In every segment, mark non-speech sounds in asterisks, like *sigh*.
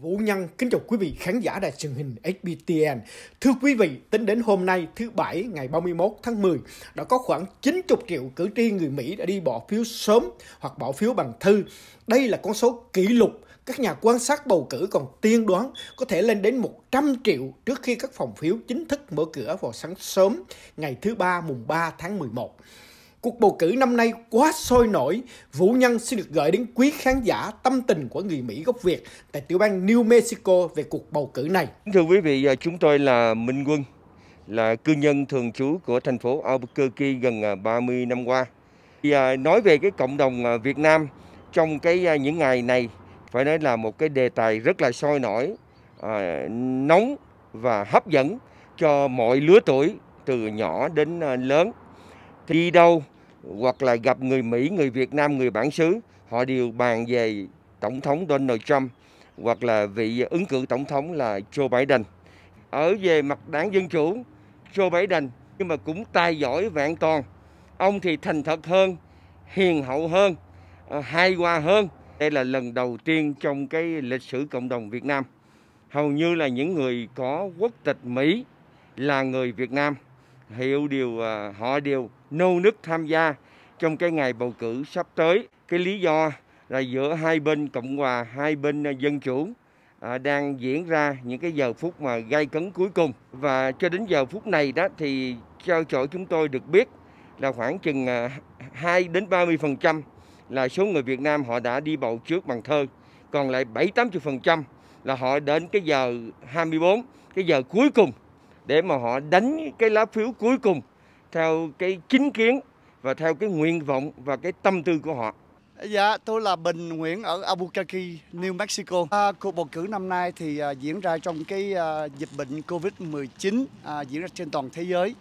Vũ Nhân kính chào quý vị khán giả đài truyền hình HBTN. Thưa quý vị, tính đến hôm nay thứ Bảy ngày 31 tháng 10, đã có khoảng 90 triệu cử tri người Mỹ đã đi bỏ phiếu sớm hoặc bỏ phiếu bằng thư. Đây là con số kỷ lục các nhà quan sát bầu cử còn tiên đoán có thể lên đến 100 triệu trước khi các phòng phiếu chính thức mở cửa vào sáng sớm ngày thứ ba mùng 3 tháng 11. Cuộc bầu cử năm nay quá sôi nổi, Vũ Nhân xin được gửi đến quý khán giả tâm tình của người Mỹ gốc Việt tại tiểu bang New Mexico về cuộc bầu cử này. Thưa quý vị, à, chúng tôi là Minh Quân, là cư nhân thường trú của thành phố Albuquerque gần 30 à, năm qua. Thì à, nói về cái cộng đồng Việt Nam trong cái những ngày này phải nói là một cái đề tài rất là sôi nổi, nóng và hấp dẫn cho mọi lứa tuổi từ nhỏ đến lớn đi đâu hoặc là gặp người Mỹ, người Việt Nam, người bản xứ, họ đều bàn về Tổng thống Donald Trump hoặc là vị ứng cử Tổng thống là Joe Biden. Ở về mặt đảng Dân Chủ, Joe Biden nhưng mà cũng tài giỏi vạn toàn. Ông thì thành thật hơn, hiền hậu hơn, ờ, hài hòa hơn. Đây là lần đầu tiên trong cái lịch sử cộng đồng Việt Nam. Hầu như là những người có quốc tịch Mỹ là người Việt Nam hiểu điều à, họ đều nô nức tham gia trong cái ngày bầu cử sắp tới. Cái lý do là giữa hai bên Cộng hòa, hai bên à, dân chủ à, đang diễn ra những cái giờ phút mà gai cấn cuối cùng. Và cho đến giờ phút này đó thì theo chỗ chúng tôi được biết là khoảng chừng 2 đến 30% là số người Việt Nam họ đã đi bầu trước bằng thơ. Còn lại 7-80% là họ đến cái giờ 24, cái giờ cuối cùng để mà họ đánh cái lá phiếu cuối cùng theo cái chính kiến và theo cái nguyện vọng và cái tâm tư của họ. Dạ, tôi là Bình Nguyễn ở Albuquerque, New Mexico. À, cuộc bầu cử năm nay thì à, diễn ra trong cái à, dịch bệnh Covid-19 à, diễn ra trên toàn thế giới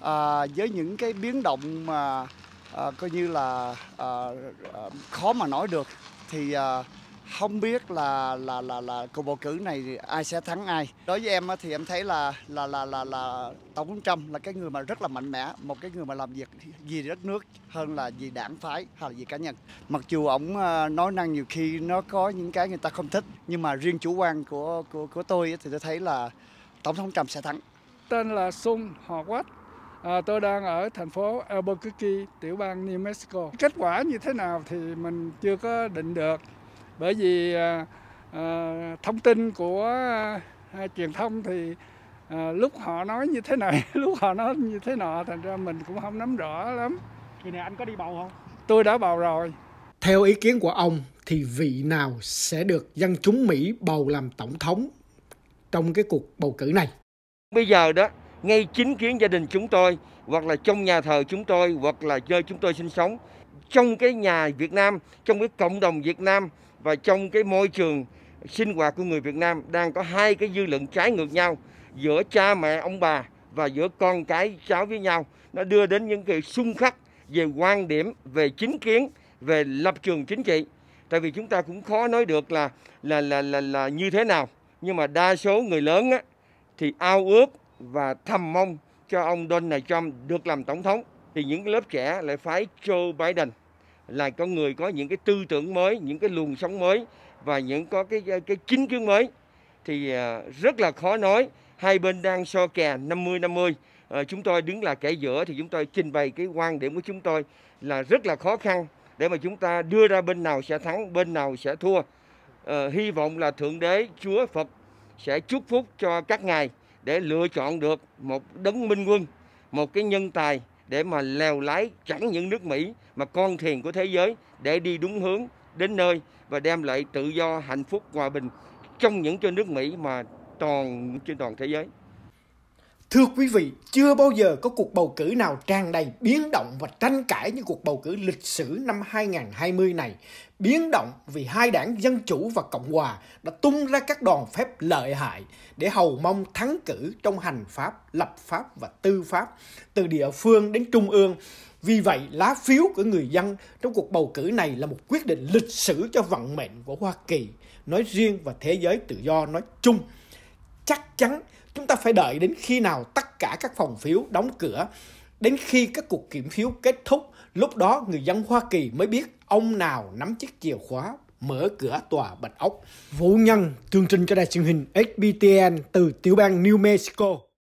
à, với những cái biến động mà à, coi như là à, à, khó mà nói được thì à, không biết là là là là cuộc bầu cử này ai sẽ thắng ai. Đối với em thì em thấy là là là là là tổng thống Trump là cái người mà rất là mạnh mẽ, một cái người mà làm việc vì đất nước hơn là vì đảng phái hay là vì cá nhân. Mặc dù ổng ờ, nói năng nhiều khi nó có những cái người ta không thích, nhưng mà riêng chủ quan của của của tôi thì tôi thấy là tổng thống Trump sẽ thắng. Tên là Sun Hò Quách. À, tôi đang ở thành phố Albuquerque, tiểu bang New Mexico. Kết quả như thế nào thì mình chưa có định được bởi vì à, à, thông tin của à, truyền thông thì à, lúc họ nói như thế này *laughs* lúc họ nói như thế nọ thành ra mình cũng không nắm rõ lắm kỳ này anh có đi bầu không tôi đã bầu rồi theo ý kiến của ông thì vị nào sẽ được dân chúng Mỹ bầu làm tổng thống trong cái cuộc bầu cử này bây giờ đó ngay chính kiến gia đình chúng tôi hoặc là trong nhà thờ chúng tôi hoặc là nơi chúng tôi sinh sống trong cái nhà Việt Nam trong cái cộng đồng Việt Nam và trong cái môi trường sinh hoạt của người Việt Nam đang có hai cái dư luận trái ngược nhau giữa cha mẹ ông bà và giữa con cái cháu với nhau nó đưa đến những cái xung khắc về quan điểm về chính kiến về lập trường chính trị tại vì chúng ta cũng khó nói được là là là là, là như thế nào nhưng mà đa số người lớn á, thì ao ước và thầm mong cho ông Donald Trump được làm tổng thống thì những lớp trẻ lại phái Joe Biden là con người có những cái tư tưởng mới những cái luồng sống mới và những có cái cái chính kiến mới thì à, rất là khó nói hai bên đang so kè 50 50 à, chúng tôi đứng là kẻ giữa thì chúng tôi trình bày cái quan điểm của chúng tôi là rất là khó khăn để mà chúng ta đưa ra bên nào sẽ thắng bên nào sẽ thua à, hy vọng là thượng đế chúa phật sẽ chúc phúc cho các ngài để lựa chọn được một đấng minh quân một cái nhân tài để mà leo lái chẳng những nước Mỹ mà con thuyền của thế giới để đi đúng hướng đến nơi và đem lại tự do, hạnh phúc, hòa bình trong những cho nước Mỹ mà toàn trên toàn thế giới. Thưa quý vị, chưa bao giờ có cuộc bầu cử nào tràn đầy biến động và tranh cãi như cuộc bầu cử lịch sử năm 2020 này. Biến động vì hai đảng Dân Chủ và Cộng Hòa đã tung ra các đòn phép lợi hại để hầu mong thắng cử trong hành pháp, lập pháp và tư pháp, từ địa phương đến trung ương. Vì vậy, lá phiếu của người dân trong cuộc bầu cử này là một quyết định lịch sử cho vận mệnh của Hoa Kỳ, nói riêng và thế giới tự do nói chung chắc chắn chúng ta phải đợi đến khi nào tất cả các phòng phiếu đóng cửa đến khi các cuộc kiểm phiếu kết thúc lúc đó người dân hoa kỳ mới biết ông nào nắm chiếc chìa khóa mở cửa tòa bạch ốc vũ nhân chương trình cho đài truyền hình hbtn từ tiểu bang new mexico